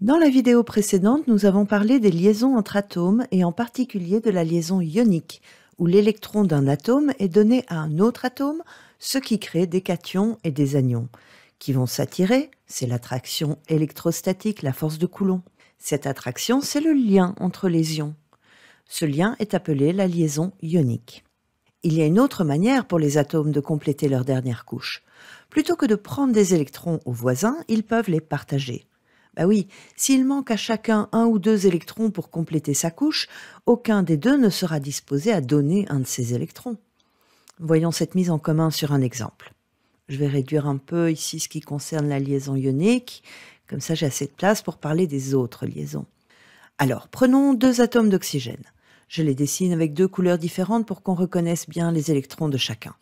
Dans la vidéo précédente, nous avons parlé des liaisons entre atomes et en particulier de la liaison ionique, où l'électron d'un atome est donné à un autre atome, ce qui crée des cations et des anions, qui vont s'attirer, c'est l'attraction électrostatique, la force de Coulomb. Cette attraction, c'est le lien entre les ions. Ce lien est appelé la liaison ionique. Il y a une autre manière pour les atomes de compléter leur dernière couche. Plutôt que de prendre des électrons aux voisins, ils peuvent les partager. Ben oui, s'il manque à chacun un ou deux électrons pour compléter sa couche, aucun des deux ne sera disposé à donner un de ses électrons. Voyons cette mise en commun sur un exemple. Je vais réduire un peu ici ce qui concerne la liaison ionique, comme ça j'ai assez de place pour parler des autres liaisons. Alors, prenons deux atomes d'oxygène. Je les dessine avec deux couleurs différentes pour qu'on reconnaisse bien les électrons de chacun.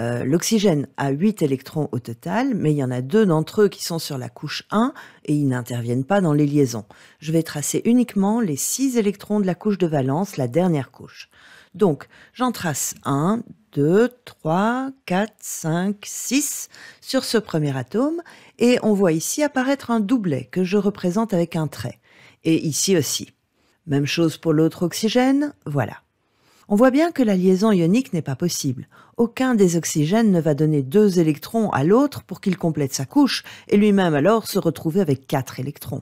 Euh, l'oxygène a 8 électrons au total, mais il y en a deux d'entre eux qui sont sur la couche 1 et ils n'interviennent pas dans les liaisons. Je vais tracer uniquement les 6 électrons de la couche de valence, la dernière couche. Donc, j'en trace 1, 2, 3, 4, 5, 6 sur ce premier atome et on voit ici apparaître un doublet que je représente avec un trait. Et ici aussi. Même chose pour l'autre oxygène, voilà. On voit bien que la liaison ionique n'est pas possible. Aucun des oxygènes ne va donner deux électrons à l'autre pour qu'il complète sa couche et lui-même alors se retrouver avec quatre électrons.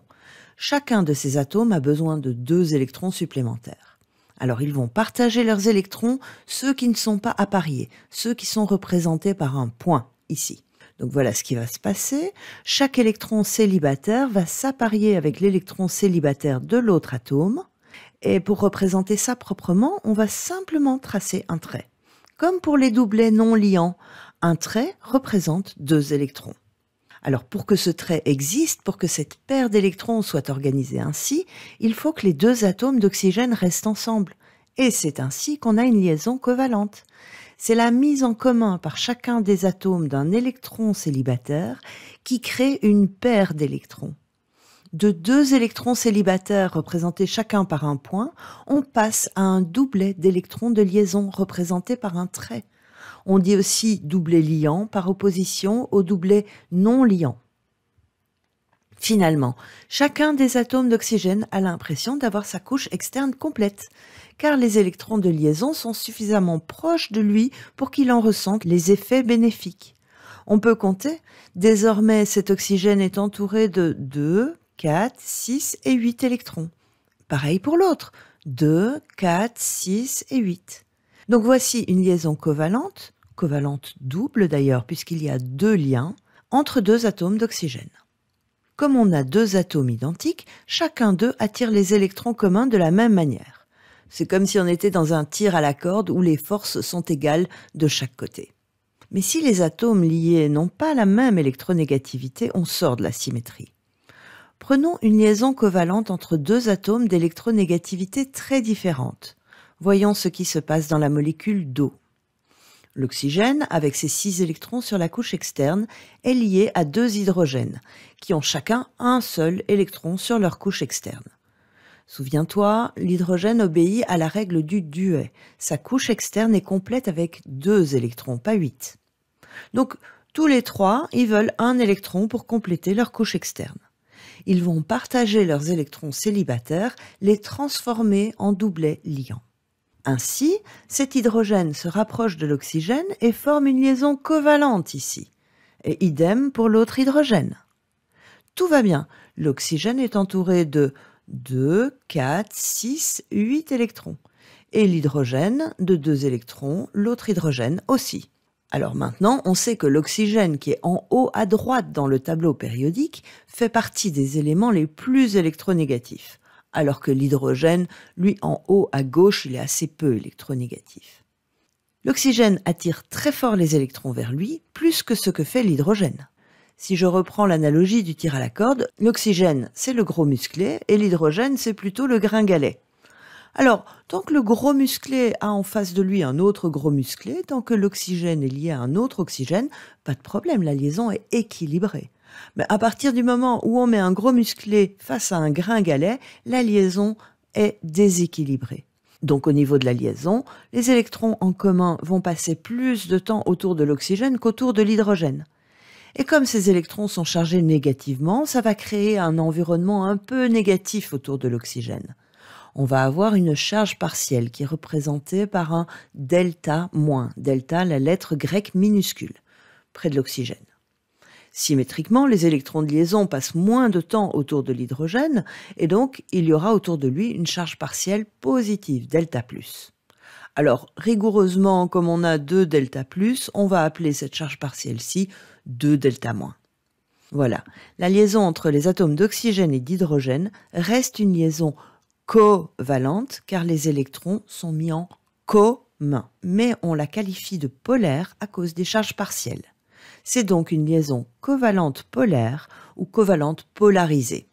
Chacun de ces atomes a besoin de deux électrons supplémentaires. Alors ils vont partager leurs électrons, ceux qui ne sont pas appariés, ceux qui sont représentés par un point ici. Donc voilà ce qui va se passer. Chaque électron célibataire va s'apparier avec l'électron célibataire de l'autre atome. Et pour représenter ça proprement, on va simplement tracer un trait. Comme pour les doublets non liants, un trait représente deux électrons. Alors pour que ce trait existe, pour que cette paire d'électrons soit organisée ainsi, il faut que les deux atomes d'oxygène restent ensemble. Et c'est ainsi qu'on a une liaison covalente. C'est la mise en commun par chacun des atomes d'un électron célibataire qui crée une paire d'électrons. De deux électrons célibataires représentés chacun par un point, on passe à un doublet d'électrons de liaison représentés par un trait. On dit aussi doublet liant par opposition au doublet non liant. Finalement, chacun des atomes d'oxygène a l'impression d'avoir sa couche externe complète, car les électrons de liaison sont suffisamment proches de lui pour qu'il en ressente les effets bénéfiques. On peut compter, désormais cet oxygène est entouré de deux... 4, 6 et 8 électrons. Pareil pour l'autre, 2, 4, 6 et 8. Donc voici une liaison covalente, covalente double d'ailleurs puisqu'il y a deux liens, entre deux atomes d'oxygène. Comme on a deux atomes identiques, chacun d'eux attire les électrons communs de la même manière. C'est comme si on était dans un tir à la corde où les forces sont égales de chaque côté. Mais si les atomes liés n'ont pas la même électronégativité, on sort de la symétrie. Prenons une liaison covalente entre deux atomes d'électronégativité très différentes. Voyons ce qui se passe dans la molécule d'eau. L'oxygène, avec ses six électrons sur la couche externe, est lié à deux hydrogènes, qui ont chacun un seul électron sur leur couche externe. Souviens-toi, l'hydrogène obéit à la règle du duet. Sa couche externe est complète avec deux électrons, pas huit. Donc, tous les trois, ils veulent un électron pour compléter leur couche externe. Ils vont partager leurs électrons célibataires, les transformer en doublets liants. Ainsi, cet hydrogène se rapproche de l'oxygène et forme une liaison covalente ici. Et idem pour l'autre hydrogène. Tout va bien. L'oxygène est entouré de 2, 4, 6, 8 électrons. Et l'hydrogène de 2 électrons, l'autre hydrogène aussi. Alors maintenant, on sait que l'oxygène qui est en haut à droite dans le tableau périodique fait partie des éléments les plus électronégatifs, alors que l'hydrogène, lui en haut à gauche, il est assez peu électronégatif. L'oxygène attire très fort les électrons vers lui, plus que ce que fait l'hydrogène. Si je reprends l'analogie du tir à la corde, l'oxygène, c'est le gros musclé et l'hydrogène, c'est plutôt le gringalet. Alors, tant que le gros musclé a en face de lui un autre gros musclé, tant que l'oxygène est lié à un autre oxygène, pas de problème, la liaison est équilibrée. Mais à partir du moment où on met un gros musclé face à un grain galet, la liaison est déséquilibrée. Donc au niveau de la liaison, les électrons en commun vont passer plus de temps autour de l'oxygène qu'autour de l'hydrogène. Et comme ces électrons sont chargés négativement, ça va créer un environnement un peu négatif autour de l'oxygène on va avoir une charge partielle qui est représentée par un delta moins, delta la lettre grecque minuscule, près de l'oxygène. Symétriquement, les électrons de liaison passent moins de temps autour de l'hydrogène et donc il y aura autour de lui une charge partielle positive, delta plus. Alors, rigoureusement, comme on a deux delta plus, on va appeler cette charge partielle-ci deux delta moins. Voilà, la liaison entre les atomes d'oxygène et d'hydrogène reste une liaison covalente car les électrons sont mis en commun, mais on la qualifie de polaire à cause des charges partielles. C'est donc une liaison covalente polaire ou covalente polarisée.